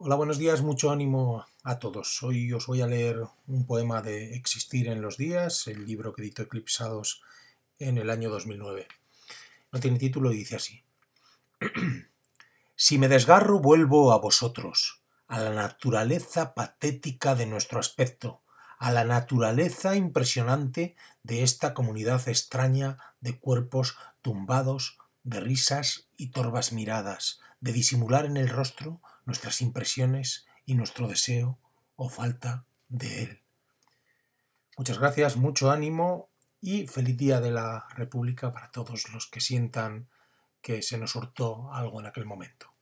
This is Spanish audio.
Hola, buenos días, mucho ánimo a todos. Hoy os voy a leer un poema de Existir en los días, el libro que editó Eclipsados en el año 2009. No tiene título y dice así. si me desgarro, vuelvo a vosotros, a la naturaleza patética de nuestro aspecto, a la naturaleza impresionante de esta comunidad extraña de cuerpos tumbados, de risas y torvas miradas, de disimular en el rostro nuestras impresiones y nuestro deseo o falta de él. Muchas gracias, mucho ánimo y feliz día de la República para todos los que sientan que se nos hurtó algo en aquel momento.